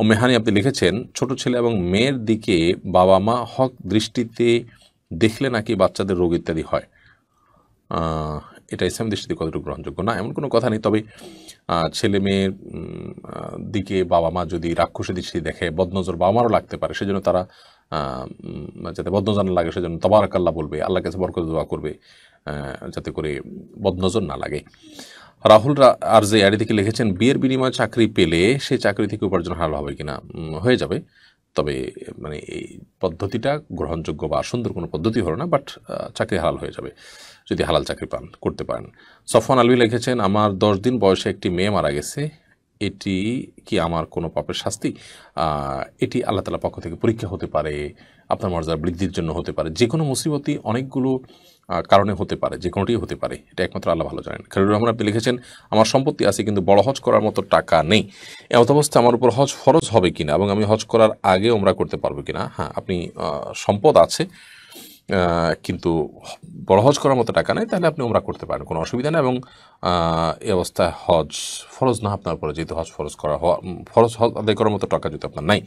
ও মেহানি আপনি লিখেছেন ছোট ছেলে এবং মেয়ের দিকে বাবা মা হক দৃষ্টিতে দেখলে নাকি বাচ্চাদের রোগ ইত্যাদি হয় এটা ইসলাম দৃষ্টিতে কতটুকু গ্রহণযোগ্য না এমন কোনো কথা নেই তবে ছেলে মেয়ের দিকে বাবা মা যদি রাক্ষসী দৃষ্টি দেখে বদনজর বাবা মারও লাগতে পারে সেজন্য তারা যাতে বদনজর না লাগে সেজন্য তবারক আল্লাহ বলবে আল্লাহ কাছে বরকত দোয়া করবে যাতে করে বদনজর না লাগে রাহুল আর যে আইডি থেকে লিখেছেন বিয়ের বিনিময়ে চাকরি পেলে সে চাকরি থেকে উপার্জন হারাল হবে কিনা হয়ে যাবে তবে মানে এই পদ্ধতিটা গ্রহণযোগ্য বা সুন্দর কোনো পদ্ধতি হলো না বাট চাকরি হালাল হয়ে যাবে যদি হালাল চাকরি পান করতে পারেন সফন আলভি লিখেছেন আমার দশ দিন বয়সে একটি মেয়ে মারা গেছে এটি কি আমার কোনো পাপের শাস্তি এটি আল্লাহ তালার পক্ষ থেকে পরীক্ষা হতে পারে আপনার মর্যাদা বৃদ্ধির জন্য হতে পারে যে কোনো মুসিবতই অনেকগুলো কারণে হতে পারে যে কোনোটি হতে পারে এটা একমাত্র আল্লাহ ভালো জানেন খালিউর রহমান আপনি লিখেছেন আমার সম্পত্তি আছে কিন্তু বড় হজ করার মতো টাকা নেই এমত অবস্থা আমার উপর হজ ফরজ হবে কিনা এবং আমি হজ করার আগে ওমরা করতে পারবো কিনা হ্যাঁ আপনি সম্পদ আছে কিন্তু বড় হজ করার মতো টাকা নেই তাহলে আপনি ওমরা করতে পারেন কোনো অসুবিধা নেই এবং এই অবস্থায় হজ ফরজ না আপনার পরে যেহেতু হজ ফরজ করা ফরজ হজ আদায় করার মতো টাকা যদি আপনার নাই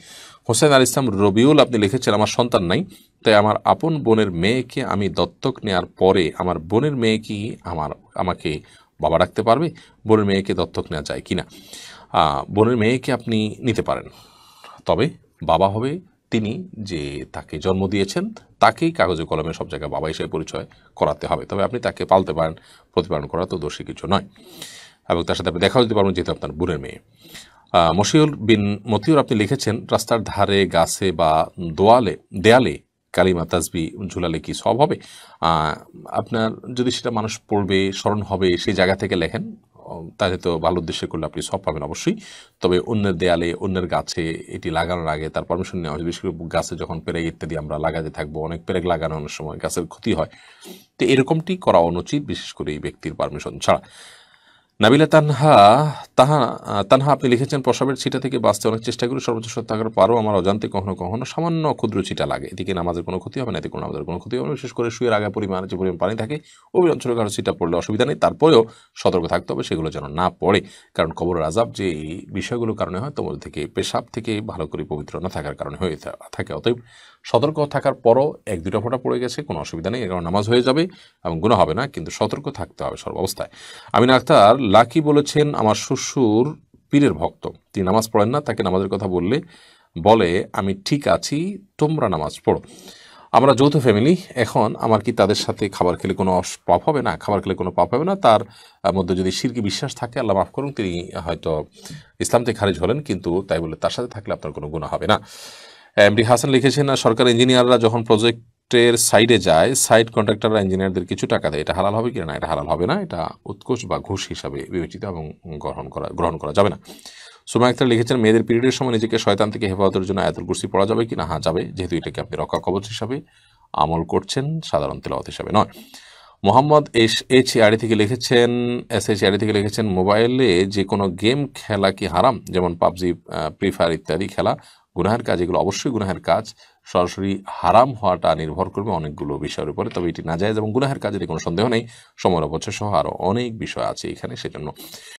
হোসেন আল ইসলাম রবিউল আপনি লিখেছেন আমার সন্তান নাই তাই আমার আপন বোনের মেয়েকে আমি দত্তক নেওয়ার পরে আমার বোনের মেয়ে কি আমার আমাকে বাবা রাখতে পারবে বোনের মেয়েকে দত্তক নেওয়া যায় কি না বোনের মেয়েকে আপনি নিতে পারেন তবে বাবা হবে তিনি যে তাকে জন্ম দিয়েছেন তাকেই কাগজে কলমে সব জায়গায় বাবা হিসেবে পরিচয় করাতে হবে তবে আপনি তাকে পালতে পারেন প্রতিপালন করা তো দোষী কিছু নয় এবং তার সাথে আপনি দেখাও যেতে পারবেন যেহেতু আপনার বুনের মেয়ে মশিউল বিন মতিউর আপনি লিখেছেন রাস্তার ধারে গাছে বা দোয়ালে দেয়ালে কালিমা তাজবি ঝুলালে কি সব হবে আপনার যদি সেটা মানুষ পড়বে স্মরণ হবে সেই জায়গা থেকে লেখেন তাহলে তো ভালো উদ্দেশ্যে করলে আপনি সব পাবেন অবশ্যই তবে অন্যের দেয়ালে অন্যের গাছে এটি লাগানোর আগে তার পারমিশন নেওয়া হয়েছে বিশেষ করে গাছে যখন পেরেক ইত্যাদি আমরা লাগাতে থাকবো অনেক পেরেক অনেক সময় গাছের ক্ষতি হয় তো এরকমটি করা অনুচিত বিশেষ করে এই ব্যক্তির পারমিশন ছাড়া নাবিলা তানহা তাহা তানহা আপনি লিখেছেন প্রসবের ছিটা থেকে বাঁচতে অনেক চেষ্টা করি সর্বোচ্চ সত্য থাকার পরও আমার অজান্তে কখনো কখনো সামান্য ক্ষুদ্র ছিটা লাগে এদিকে নামাজের কোনো ক্ষতি হবে না এতে কোনো আমাদের কোনো ক্ষতি হবে না বিশেষ করে শুয়ের আগে পরিমাণে যে পরিমাণ পানি থাকে ওই অঞ্চলে কারো ছিটা পড়লে অসুবিধা নেই তারপরেও সতর্ক থাকতে হবে সেগুলো যেন না পড়ে কারণ কবর আজাব যে এই বিষয়গুলোর কারণে হয় তোমার থেকে পেশাব থেকে ভালো করে পবিত্র না থাকার কারণে হয়ে থাকে অতএব সতর্ক থাকার পরও এক দুটা ফোঁটা পড়ে গেছে কোনো অসুবিধা নেই কারণ নামাজ হয়ে যাবে এবং গুণ হবে না কিন্তু সতর্ক থাকতে হবে সর্ব অবস্থায় আমিন আক্তার লাকি বলেছেন আমার সুস শ্বশুর পীরের ভক্ত তিনি নামাজ পড়েন না তাকে নামাজের কথা বললে বলে আমি ঠিক আছি তোমরা নামাজ পড়ো আমরা যৌথ ফ্যামিলি এখন আমার কি তাদের সাথে খাবার খেলে কোনো পাপ হবে না খাবার খেলে কোনো পাপ হবে না তার মধ্যে যদি সিরকি বিশ্বাস থাকে আল্লাহ মাফ করুন তিনি হয়তো ইসলাম থেকে খারিজ হলেন কিন্তু তাই বলে তার সাথে থাকলে আপনার কোনো গুণা হবে না এমডি হাসান লিখেছেন সরকার ইঞ্জিনিয়াররা যখন প্রজেক্ট কন্ট্রাক্টের সাইডে যায় সাইড কন্ট্রাক্টাররা ইঞ্জিনিয়ারদের কিছু টাকা দেয় এটা হালাল হবে কি না এটা হালাল হবে না এটা উৎকোষ বা ঘুষ হিসাবে বিবেচিত এবং গ্রহণ করা গ্রহণ করা যাবে না সুমা আক্তার লিখেছেন মেয়েদের পিরিয়ডের সময় নিজেকে শয়তান থেকে হেফাজতের জন্য আয়াতুল কুর্সি পড়া যাবে কি না হ্যাঁ যাবে যেহেতু এটাকে আপনি রক্ষা কবচ হিসাবে আমল করছেন সাধারণ তেলাওয়াত হিসাবে নয় মোহাম্মদ এস এইচ আড়ি থেকে লিখেছেন এস এইচ আড়ি থেকে লিখেছেন মোবাইলে যে কোনো গেম খেলা কি হারাম যেমন পাবজি ফ্রি ফায়ার ইত্যাদি খেলা গুনাহের কাজ এগুলো অবশ্যই গুনাহের কাজ সরাসরি হারাম হওয়াটা নির্ভর করবে অনেকগুলো বিষয়ের উপরে তবে এটি না যায় এবং গুনাহের কাজের কোনো সন্দেহ নেই সময় অপচয় সহ আরও অনেক বিষয় আছে এখানে সেজন্য